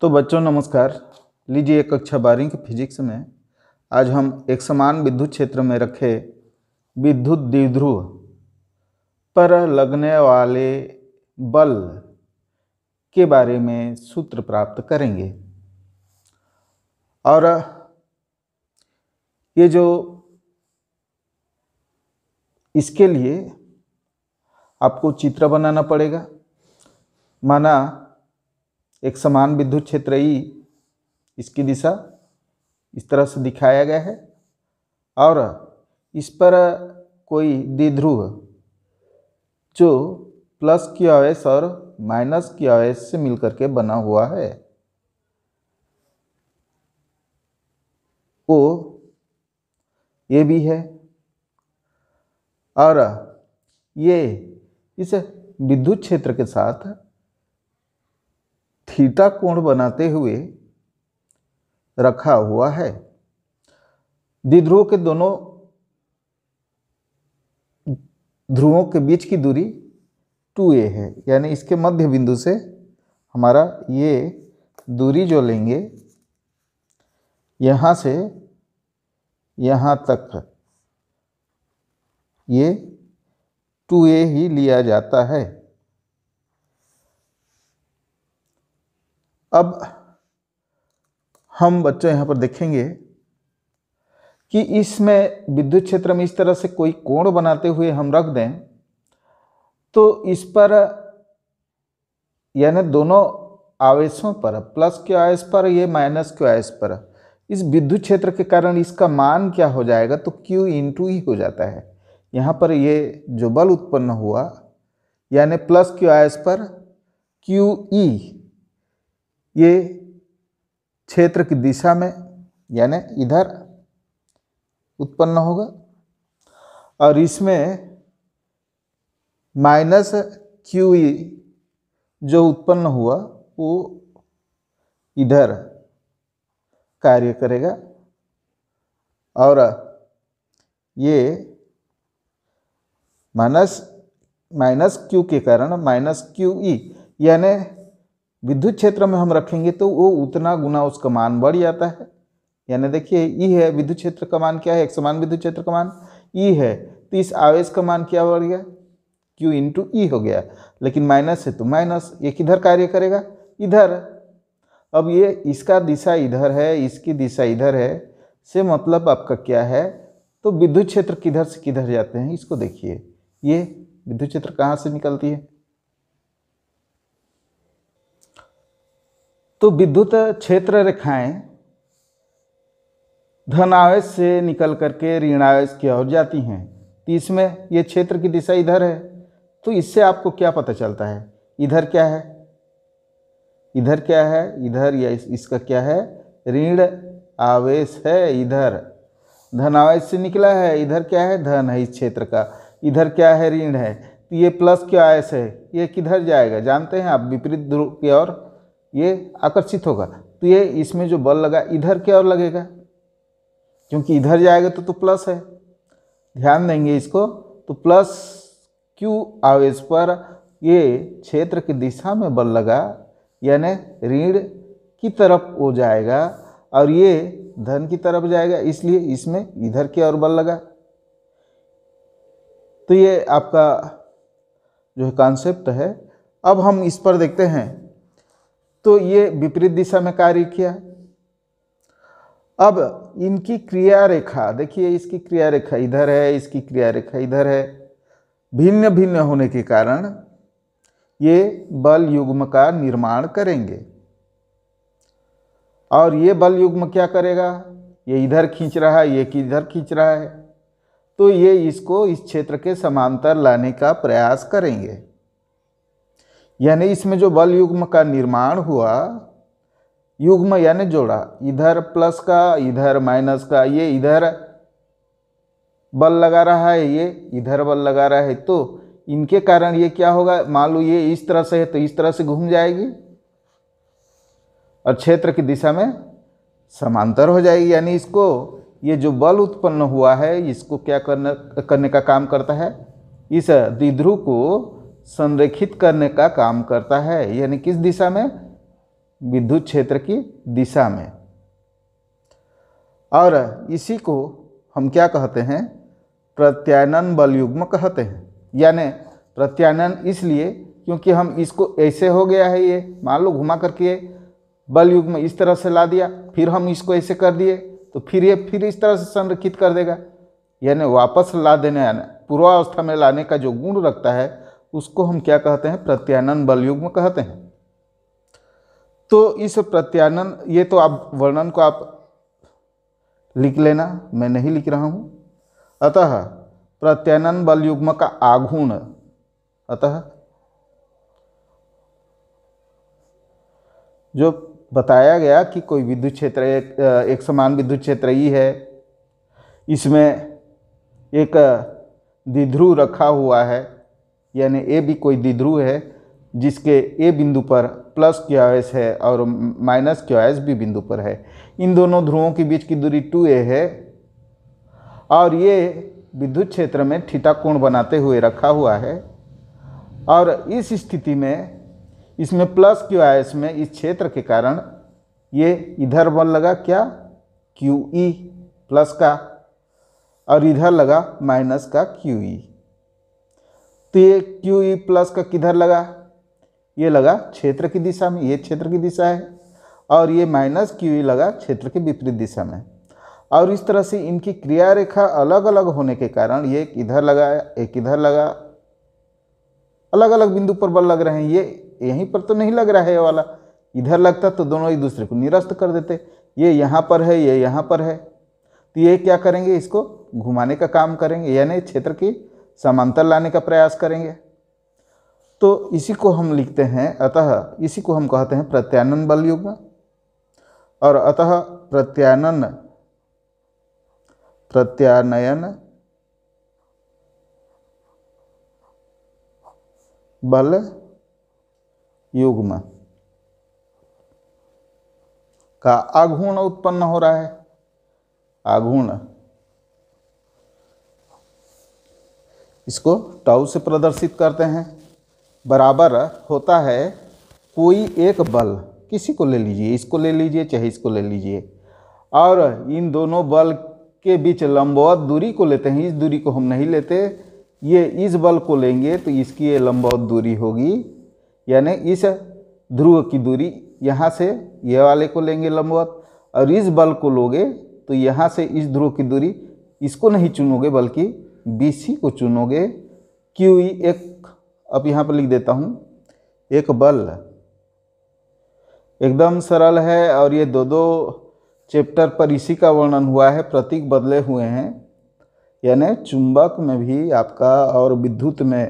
तो बच्चों नमस्कार लीजिए कक्षा बारहवीं के फिजिक्स में आज हम एक समान विद्युत क्षेत्र में रखे विद्युत द्विध्रुव पर लगने वाले बल के बारे में सूत्र प्राप्त करेंगे और ये जो इसके लिए आपको चित्र बनाना पड़ेगा माना एक समान विद्युत क्षेत्र ई इसकी दिशा इस तरह से दिखाया गया है और इस पर कोई द्विध्रुव जो प्लस की आवेश और माइनस की आवेश से मिलकर के बना हुआ है वो ये भी है और ये इस विद्युत क्षेत्र के साथ थीटा कोण बनाते हुए रखा हुआ है द्विध्रुव के दोनों ध्रुवों के बीच की दूरी 2a है यानी इसके मध्य बिंदु से हमारा ये दूरी जो लेंगे यहाँ से यहाँ तक ये 2a ही लिया जाता है अब हम बच्चों यहाँ पर देखेंगे कि इसमें विद्युत क्षेत्र में इस तरह से कोई कोण बनाते हुए हम रख दें तो इस पर यानी दोनों आवेशों पर प्लस के आवेश पर ये माइनस के आवेश पर इस विद्युत क्षेत्र के कारण इसका मान क्या हो जाएगा तो इन टू ही हो जाता है यहाँ पर ये जो बल उत्पन्न हुआ यानी प्लस के आयस पर क्यू ई ये क्षेत्र की दिशा में यानी इधर उत्पन्न होगा और इसमें माइनस क्यू ई जो उत्पन्न हुआ वो इधर कार्य करेगा और ये माइनस माइनस क्यू के कारण माइनस क्यू ई यानी विद्युत क्षेत्र में हम रखेंगे तो वो उतना गुना उसका मान बढ़ जाता है यानी देखिए ई है विद्युत क्षेत्र का मान क्या है एक समान विद्युत क्षेत्र का मान ई है तो इस आवेश का मान क्या बढ़ गया क्यू इंटू ई हो गया लेकिन माइनस है तो माइनस ये किधर कार्य करेगा इधर अब ये इसका दिशा इधर है इसकी दिशा इधर है से मतलब आपका क्या है तो विद्युत क्षेत्र किधर से किधर जाते हैं इसको देखिए ये विद्युत क्षेत्र कहाँ से निकलती है तो विद्युत क्षेत्र रेखाएं धनावेश से निकल करके ऋणावेश की ओर जाती हैं तो इसमें ये क्षेत्र की दिशा इधर है तो इससे आपको क्या पता चलता है इधर क्या है इधर क्या है इधर या इस, इसका क्या है ऋण आवेश है इधर धनावेश से निकला है इधर क्या है धन है इस क्षेत्र का इधर क्या है ऋण है तो ये प्लस क्या आयस है ये किधर जाएगा जानते हैं आप विपरीत ध्रुव की ओर ये आकर्षित होगा तो ये इसमें जो बल लगा इधर क्या और लगेगा क्योंकि इधर जाएगा तो तो प्लस है ध्यान देंगे इसको तो प्लस क्यू आवेश पर ये क्षेत्र की दिशा में बल लगा यानी ऋण की तरफ वो जाएगा और ये धन की तरफ जाएगा इसलिए इसमें इधर की ओर बल लगा तो ये आपका जो है कॉन्सेप्ट है अब हम इस पर देखते हैं तो ये विपरीत दिशा में कार्य किया अब इनकी क्रिया रेखा देखिए इसकी क्रिया रेखा इधर है इसकी क्रिया रेखा इधर है भिन्न भिन्न होने के कारण ये बल युग्म का निर्माण करेंगे और ये बल युग्म क्या करेगा ये इधर खींच रहा है ये किधर खींच रहा है तो ये इसको इस क्षेत्र के समांतर लाने का प्रयास करेंगे यानी इसमें जो बल युग्म का निर्माण हुआ युग्म यानी जोड़ा इधर प्लस का इधर माइनस का ये इधर बल लगा रहा है ये इधर बल लगा रहा है तो इनके कारण ये क्या होगा मान लो ये इस तरह से है तो इस तरह से घूम जाएगी और क्षेत्र की दिशा में समांतर हो जाएगी यानी इसको ये जो बल उत्पन्न हुआ है इसको क्या करना करने का काम करता है इस द्विध्रुव को संरेखित करने का काम करता है यानी किस दिशा में विद्युत क्षेत्र की दिशा में और इसी को हम क्या कहते हैं प्रत्यानन बल युग्म कहते हैं यानी प्रत्यानन इसलिए क्योंकि हम इसको ऐसे हो गया है ये मान लो घुमा करके बल युग्म इस तरह से ला दिया फिर हम इसको ऐसे कर दिए तो फिर ये फिर इस तरह से संरक्षित कर देगा यानी वापस ला देने पूर्वावस्था में लाने का जो गुण रखता है उसको हम क्या कहते हैं प्रत्यानन बलयुग्म कहते हैं तो इस प्रत्यानन ये तो आप वर्णन को आप लिख लेना मैं नहीं लिख रहा हूँ अतः प्रत्यानन बलयुग्म का आघूर्ण अतः जो बताया गया कि कोई विद्युत क्षेत्र एक, एक समान विद्युत क्षेत्र ही है इसमें एक दिध्रु रखा हुआ है यानी ए भी कोई द्विध्रुव है जिसके ए बिंदु पर प्लस क्यू एस है और माइनस क्यू एस बी बिंदु पर है इन दोनों ध्रुवों के बीच की दूरी टू ए है और ये विद्युत क्षेत्र में थीटा कोण बनाते हुए रखा हुआ है और इस स्थिति में इसमें प्लस क्यू एस में इस क्षेत्र के कारण ये इधर बल लगा क्या क्यू ई प्लस का और इधर लगा माइनस का क्यू ई तो ये क्यू ई प्लस का किधर लगा ये लगा क्षेत्र की दिशा में ये क्षेत्र की दिशा है और ये माइनस क्यू ई लगा क्षेत्र के विपरीत दिशा में और इस तरह से इनकी क्रिया रेखा अलग अलग होने के कारण ये इधर लगा एक इधर लगा अलग अलग बिंदु पर बल लग रहे हैं ये यहीं पर तो नहीं लग रहा है ये वाला इधर लगता तो दोनों एक दूसरे को निरस्त कर देते ये यहाँ पर है ये यहाँ पर है तो ये क्या करेंगे इसको घुमाने का काम करेंगे यानी क्षेत्र की समांतर लाने का प्रयास करेंगे तो इसी को हम लिखते हैं अतः इसी को हम कहते हैं प्रत्यानन बल युग्म और अतः प्रत्यानन प्रत्यानयन बल युग्म का आघूर्ण उत्पन्न हो रहा है आघूर्ण इसको टाउ से प्रदर्शित करते हैं बराबर होता है कोई एक बल किसी को ले लीजिए इसको ले लीजिए चाहे इसको ले लीजिए और इन दोनों बल के बीच लंबवत दूरी को लेते हैं इस दूरी को हम नहीं लेते ये इस बल को लेंगे तो इसकी ये लंबवत दूरी होगी यानी इस ध्रुव की दूरी यहाँ से ये वाले को लेंगे लंबवत और इस बल को लोगे तो यहाँ से इस ध्रुव की दूरी इसको नहीं चुनोगे बल्कि बी को चुनोगे क्यू e एक अब यहाँ पर लिख देता हूँ एक बल एकदम सरल है और ये दो दो चैप्टर पर इसी का वर्णन हुआ है प्रतीक बदले हुए हैं यानी चुंबक में भी आपका और विद्युत में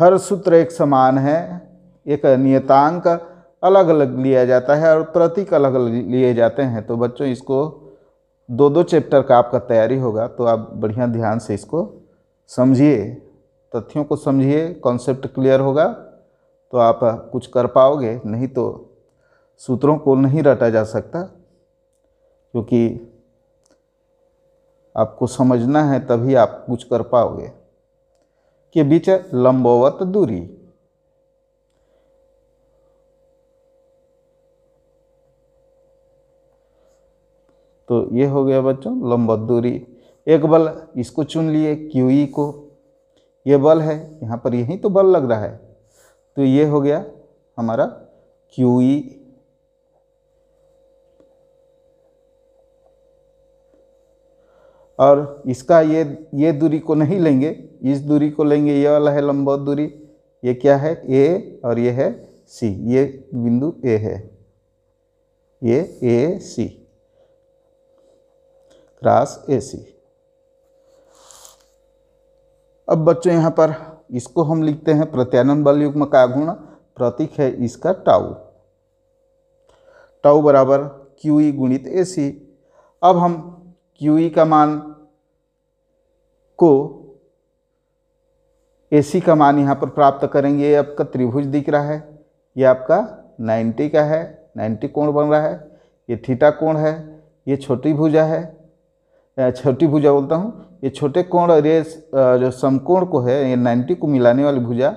हर सूत्र एक समान है एक नियतांक अलग अलग लिया जाता है और प्रतीक अलग अलग लिए जाते हैं तो बच्चों इसको दो दो चैप्टर का आपका तैयारी होगा तो आप बढ़िया ध्यान से इसको समझिए तथ्यों को समझिए कॉन्सेप्ट क्लियर होगा तो आप कुछ कर पाओगे नहीं तो सूत्रों को नहीं रटा जा सकता क्योंकि आपको समझना है तभी आप कुछ कर पाओगे के बीच लंबवत दूरी तो ये हो गया बच्चों लंबा दूरी एक बल इसको चुन लिए क्यू ई को ये बल है यहाँ पर यही तो बल लग रहा है तो ये हो गया हमारा क्यू ई और इसका ये ये दूरी को नहीं लेंगे इस दूरी को लेंगे ये वाला है लंबा दूरी ये क्या है ए और ये है सी ये बिंदु ए है ये ए सी क्रॉस ए सी अब बच्चों यहाँ पर इसको हम लिखते हैं प्रत्यानन बल युग्म का गुण प्रतीक है इसका टाउ टाउ बराबर क्यू ई गुणित ए सी अब हम क्यू ई का मान को ए सी का मान यहाँ पर प्राप्त करेंगे ये आपका त्रिभुज दिख रहा है ये आपका 90 का है 90 कोण बन रहा है ये थीटा कोण है ये छोटी भुजा है छोटी भुजा बोलता हूँ ये छोटे कोण और ये जो समकोण को है ये 90 को मिलाने वाली भुजा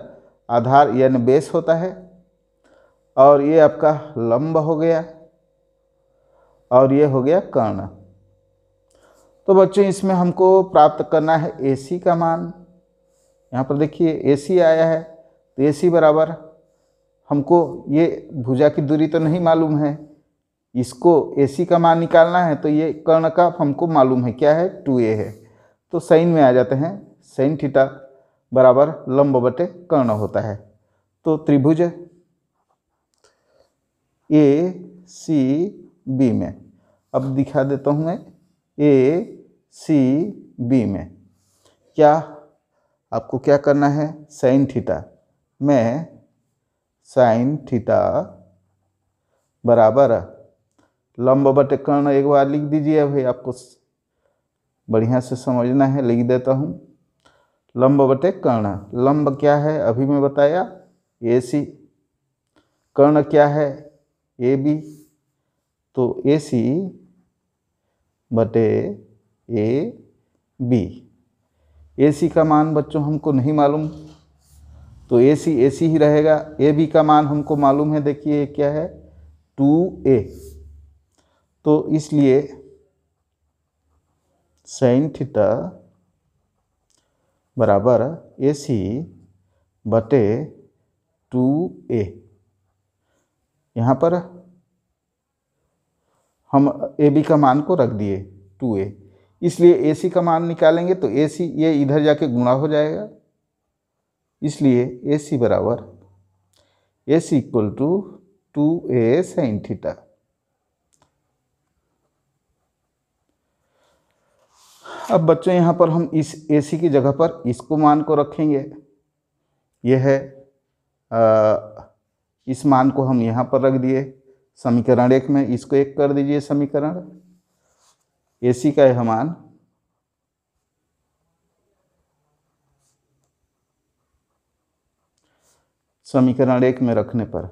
आधार यानी बेस होता है और ये आपका लंब हो गया और ये हो गया कर्ण तो बच्चों इसमें हमको प्राप्त करना है ए का मान यहाँ पर देखिए ए आया है तो ए बराबर हमको ये भुजा की दूरी तो नहीं मालूम है इसको ए सी का मान निकालना है तो ये कर्ण का हमको मालूम है क्या है टू ए है तो साइन में आ जाते हैं साइन थीटा बराबर लंब बटे कर्ण होता है तो त्रिभुज ए सी बी में अब दिखा देता हूँ मैं ए सी बी में क्या आपको क्या करना है साइन थीटा मैं साइन थीटा बराबर लंब बटे कर्ण एक बार लिख दीजिए भाई आपको बढ़िया से समझना है लिख देता हूँ लंब बटे कर्ण लंब क्या है अभी मैं बताया ए सी कर्ण क्या है ए बी तो ए सी बटे ए बी ए सी का मान बच्चों हमको नहीं मालूम तो ए सी ए सी ही रहेगा ए बी का मान हमको मालूम है देखिए क्या है टू ए तो इसलिए साइन थीटा बराबर ए सी बटे टू ए यहाँ पर हम ए बी का मान को रख दिए टू ए इसलिए ए सी का मान निकालेंगे तो ए सी ये इधर जाके गुणा हो जाएगा इसलिए ए सी बराबर A C equal to two A sine theta अब बच्चों यहाँ पर हम इस ए सी की जगह पर इसको मान को रखेंगे यह है आ, इस मान को हम यहाँ पर रख दिए समीकरण एक में इसको एक कर दीजिए समीकरण ए सी का यह मान समीकरण एक में रखने पर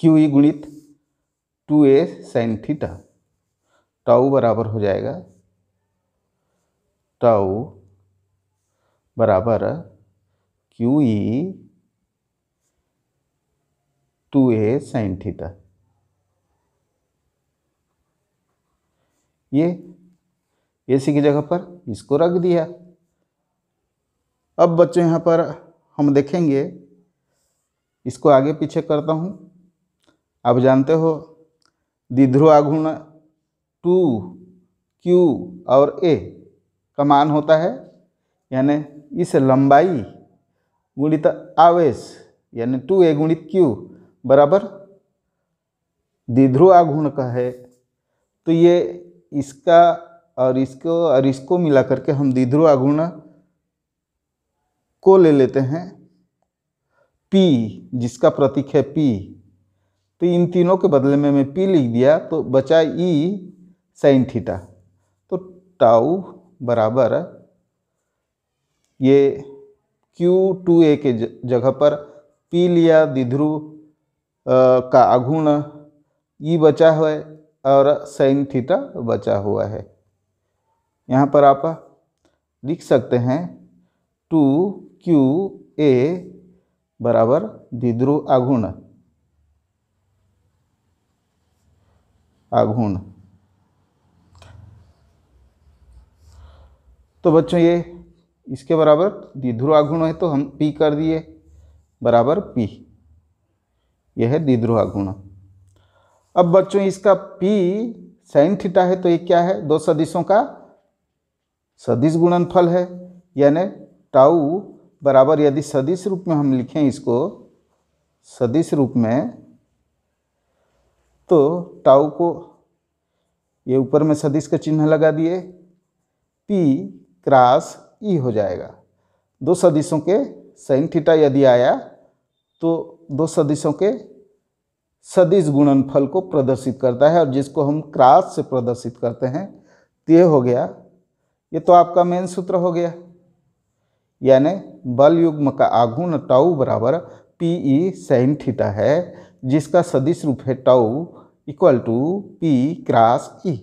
क्यू ई e गुणित two A sine theta tau बराबर हो जाएगा टाउ बराबर Q E two A sine theta ये एसी की जगह पर इसको रख दिया अब बच्चों यहाँ पर हम देखेंगे इसको आगे पीछे करता हूँ आप जानते हो आघूर्ण टू क्यू और ए का मान होता है यानी इस लंबाई गुणित आवेश यानी टू ए गुणित क्यू बराबर दिध्रु आघूर्ण का है तो ये इसका और इसको और इसको मिला करके हम दिध्रु आघूर्ण को ले लेते हैं पी जिसका प्रतीक है पी तो इन तीनों के बदले में मैं पी लिख दिया तो बचा ई साइन थीटा तो टाउ बराबर ये क्यू टू ए के जगह पर पी लिया द्विध्रुव का आघूर्ण ई e बचा हुआ है और साइन थीटा बचा हुआ है यहाँ पर आप लिख सकते हैं टू क्यू ए बराबर द्विध्रुव आघूर्ण आघूर्ण तो बच्चों ये इसके बराबर दिध्रुव आघूर्ण है तो हम पी कर दिए बराबर पी यह है दिध्रुव आघूर्ण अब बच्चों इसका पी साइन थीटा है तो ये क्या है दो सदिशों का सदिश गुणनफल है यानी टाऊ बराबर यदि सदिश रूप में हम लिखें इसको सदिश रूप में तो टाउ को ये ऊपर में सदिश का चिन्ह लगा दिए पी क्रास ई हो जाएगा दो सदिशों के साइन थीटा यदि आया तो दो सदिशों के सदिश गुणनफल को प्रदर्शित करता है और जिसको हम क्रास से प्रदर्शित करते हैं तो ये हो गया ये तो आपका मेन सूत्र हो गया यानी बल युग्म का आघूर्ण टाउ बराबर पी ई साइन थीटा है जिसका सदिश रूप है tau equal to P cross E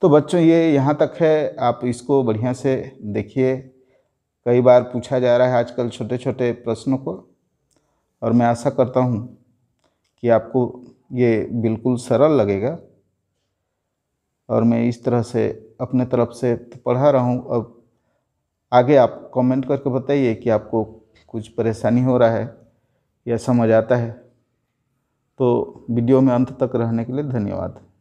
तो बच्चों ये यहाँ तक है आप इसको बढ़िया से देखिए कई बार पूछा जा रहा है आजकल छोटे छोटे प्रश्नों को और मैं आशा करता हूँ कि आपको ये बिल्कुल सरल लगेगा और मैं इस तरह से अपने तरफ से पढ़ा रहा हूँ अब आगे आप कमेंट करके बताइए कि आपको कुछ परेशानी हो रहा है या समझ आता है तो वीडियो में अंत तक रहने के लिए धन्यवाद